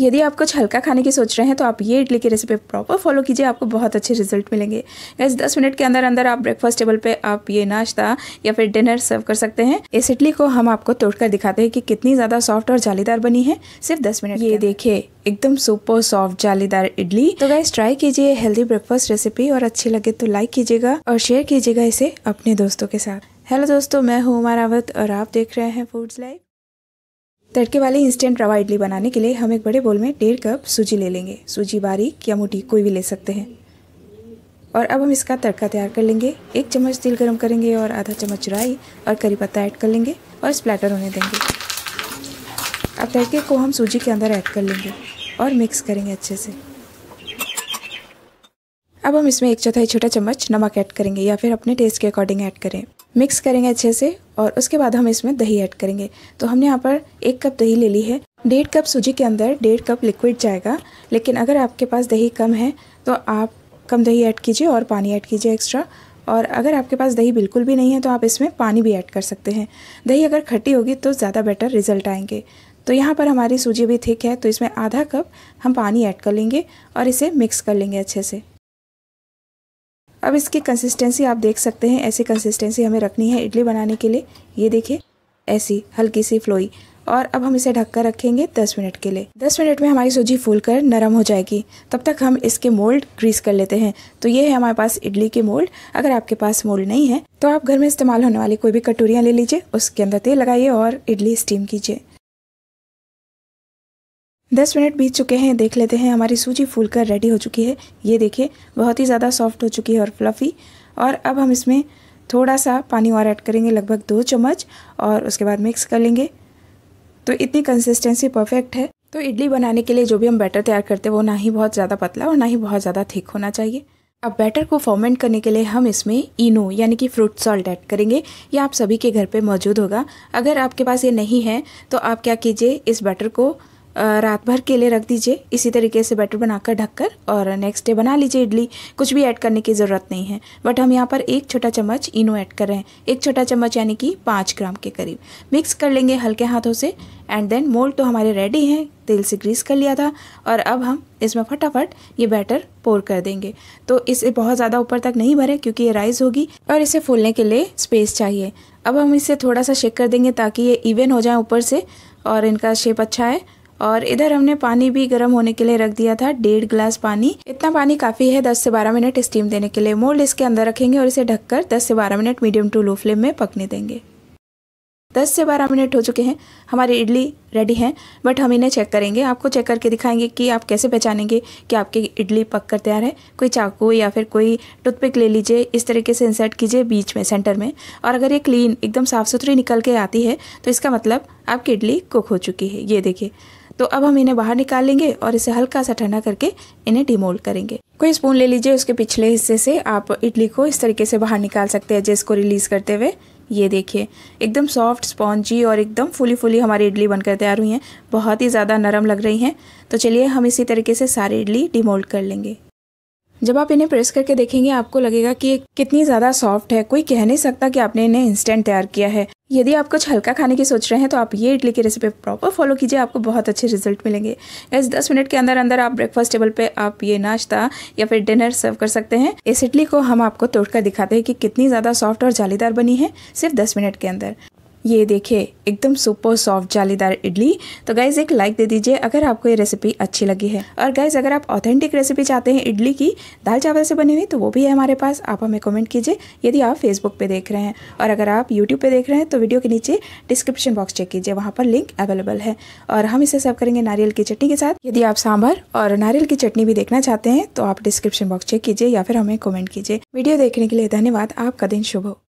यदि आप कुछ हल्का खाने की सोच रहे हैं तो आप ये इडली की रेसिपी प्रॉपर फॉलो कीजिए आपको बहुत अच्छे रिजल्ट मिलेंगे गैस दस मिनट के अंदर अंदर आप ब्रेकफास्ट टेबल पे आप ये नाश्ता या फिर डिनर सर्व कर सकते हैं इस इडली को हम आपको तोड़कर दिखाते हैं कि कितनी ज़्यादा सॉफ्ट और जालीदार बनी है सिर्फ दस मिनट ये देखिए एकदम सुपर सॉफ्ट जालीदार इडली तो गैस ट्राई कीजिए हेल्दी ब्रेकफास्ट रेसिपी और अच्छी लगे तो लाइक कीजिएगा और शेयर कीजिएगा इसे अपने दोस्तों के साथ हेलो दोस्तों मैं हूँ उमा रावत और आप देख रहे हैं फूड्स लाइफ तड़के वाले इंस्टेंट रवा इडली बनाने के लिए हम एक बड़े बोल में डेढ़ कप सूजी ले लेंगे सूजी बारीक या मोटी कोई भी ले सकते हैं और अब हम इसका तड़का तैयार कर लेंगे एक चम्मच तेल गरम करेंगे और आधा चम्मच राई और करी पत्ता ऐड कर लेंगे और स्प्लैटर होने देंगे अब तड़के को हम सूजी के अंदर ऐड कर लेंगे और मिक्स करेंगे अच्छे से अब हम इसमें एक चौथाई छोटा चम्मच नमक ऐड करेंगे या फिर अपने टेस्ट के अकॉर्डिंग ऐड करें मिक्स करेंगे अच्छे से और उसके बाद हम इसमें दही ऐड करेंगे तो हमने यहाँ पर एक कप दही ले ली है डेढ़ कप सूजी के अंदर डेढ़ कप लिक्विड जाएगा लेकिन अगर आपके पास दही कम है तो आप कम दही ऐड कीजिए और पानी ऐड कीजिए एक्स्ट्रा और अगर आपके पास दही बिल्कुल भी नहीं है तो आप इसमें पानी भी ऐड कर सकते हैं दही अगर खट्टी होगी तो ज़्यादा बेटर रिजल्ट आएंगे तो यहाँ पर हमारी सूजी भी थिक है तो इसमें आधा कप हम पानी ऐड कर लेंगे और इसे मिक्स कर लेंगे अच्छे से अब इसकी कंसिस्टेंसी आप देख सकते हैं ऐसी कंसिस्टेंसी हमें रखनी है इडली बनाने के लिए ये देखिए ऐसी हल्की सी फ्लोई और अब हम इसे ढककर रखेंगे 10 मिनट के लिए 10 मिनट में हमारी सूजी फूलकर नरम हो जाएगी तब तक हम इसके मोल्ड ग्रीस कर लेते हैं तो ये है हमारे पास इडली के मोल्ड अगर आपके पास मोल्ड नहीं है तो आप घर में इस्तेमाल होने वाली कोई भी कटोरियाँ ले लीजिए उसके अंदर तेल लगाइए और इडली स्टीम कीजिए दस मिनट बीत चुके हैं देख लेते हैं हमारी सूजी फूल कर रेडी हो चुकी है ये देखिए बहुत ही ज़्यादा सॉफ्ट हो चुकी है और फ्लफ़ी और अब हम इसमें थोड़ा सा पानी और ऐड करेंगे लगभग दो चम्मच और उसके बाद मिक्स कर लेंगे तो इतनी कंसिस्टेंसी परफेक्ट है तो इडली बनाने के लिए जो भी हम बैटर तैयार करते हैं वो ना ही बहुत ज़्यादा पतला और ना ही बहुत ज़्यादा थिक होना चाहिए अब बैटर को फॉर्मेंट करने के लिए हम इसमें इनो यानी कि फ्रूट सॉल्ट ऐड करेंगे ये आप सभी के घर पे मौजूद होगा अगर आपके पास ये नहीं है तो आप क्या कीजिए इस बैटर को रात भर के लिए रख दीजिए इसी तरीके से बैटर बनाकर ढककर और नेक्स्ट डे बना लीजिए इडली कुछ भी ऐड करने की ज़रूरत नहीं है बट हम यहाँ पर एक छोटा चम्मच इनो ऐड कर रहे हैं एक छोटा चम्मच यानी कि पाँच ग्राम के करीब मिक्स कर लेंगे हल्के हाथों से एंड देन मोल्ड तो हमारे रेडी हैं तेल से ग्रीस कर लिया था और अब हम इसमें फटाफट ये बैटर पोर कर देंगे तो इसे बहुत ज़्यादा ऊपर तक नहीं भरे क्योंकि ये राइस होगी और इसे फूलने के लिए स्पेस चाहिए अब हम इसे थोड़ा सा शेक कर देंगे ताकि ये इवन हो जाए ऊपर से और इनका शेप अच्छा है और इधर हमने पानी भी गर्म होने के लिए रख दिया था डेढ़ ग्लास पानी इतना पानी काफ़ी है दस से बारह मिनट स्टीम देने के लिए मोल्ड इसके अंदर रखेंगे और इसे ढककर दस से बारह minute medium to low flame में पकने देंगे दस से बारह मिनट हो चुके हैं हमारी इडली रेडी हैं बट हम इन्हें चेक करेंगे आपको चेक करके दिखाएंगे कि आप कैसे पहचानेंगे कि आपकी इडली पक कर तैयार है कोई चाकू या फिर कोई टूथपिक ले लीजिए इस तरीके से इंसर्ट कीजिए बीच में सेंटर में और अगर ये क्लीन एकदम साफ़ सुथरी निकल के आती है तो इसका मतलब आपकी इडली कुक हो चुकी है ये देखिए तो अब हम इन्हें बाहर निकालेंगे और इसे हल्का सा ठंडा करके इन्हें डिमोल्ड करेंगे कोई स्पून ले लीजिए उसके पिछले हिस्से से आप इडली को इस तरीके से बाहर निकाल सकते हैं जिसको रिलीज़ करते हुए ये देखिए एकदम सॉफ्ट स्पॉन्जी और एकदम फुली फुली हमारी इडली बनकर तैयार हुई हैं बहुत ही ज़्यादा नरम लग रही हैं तो चलिए हम इसी तरीके से सारी इडली डिमोल्ड कर लेंगे जब आप इन्हें प्रेस करके देखेंगे आपको लगेगा कि कितनी ज़्यादा सॉफ्ट है कोई कह नहीं सकता कि आपने इन्हें इंस्टेंट तैयार किया है यदि आप कुछ हल्का खाने की सोच रहे हैं तो आप ये इडली की रेसिपी प्रॉपर फॉलो कीजिए आपको बहुत अच्छे रिजल्ट मिलेंगे इस दस मिनट के अंदर अंदर आप ब्रेकफास्ट टेबल पे आप ये नाश्ता या फिर डिनर सर्व कर सकते हैं इस इडली को हम आपको तोड़कर दिखाते हैं कि कितनी ज़्यादा सॉफ्ट और जालीदार बनी है सिर्फ दस मिनट के अंदर ये देखिए एकदम सुपर सॉफ्ट जालीदार इडली तो गाइज़ एक लाइक दे दीजिए अगर आपको ये रेसिपी अच्छी लगी है और गाइज़ अगर आप ऑथेंटिक रेसिपी चाहते हैं इडली की दाल चावल से बनी हुई तो वो भी है हमारे पास आप हमें कमेंट कीजिए यदि आप फेसबुक पे देख रहे हैं और अगर आप यूट्यूब पे देख रहे हैं तो वीडियो के नीचे डिस्क्रिप्शन बॉक्स चेक कीजिए वहाँ पर लिंक अवेलेबल है और हम इसे सर्व करेंगे नारियल की चटनी के साथ यदि आप सांभर और नारियल की चटनी भी देखना चाहते हैं तो आप डिस्क्रिप्शन बॉक्स चेक कीजिए या फिर हमें कॉमेंट कीजिए वीडियो देखने के लिए धन्यवाद आपका दिन शुभ हो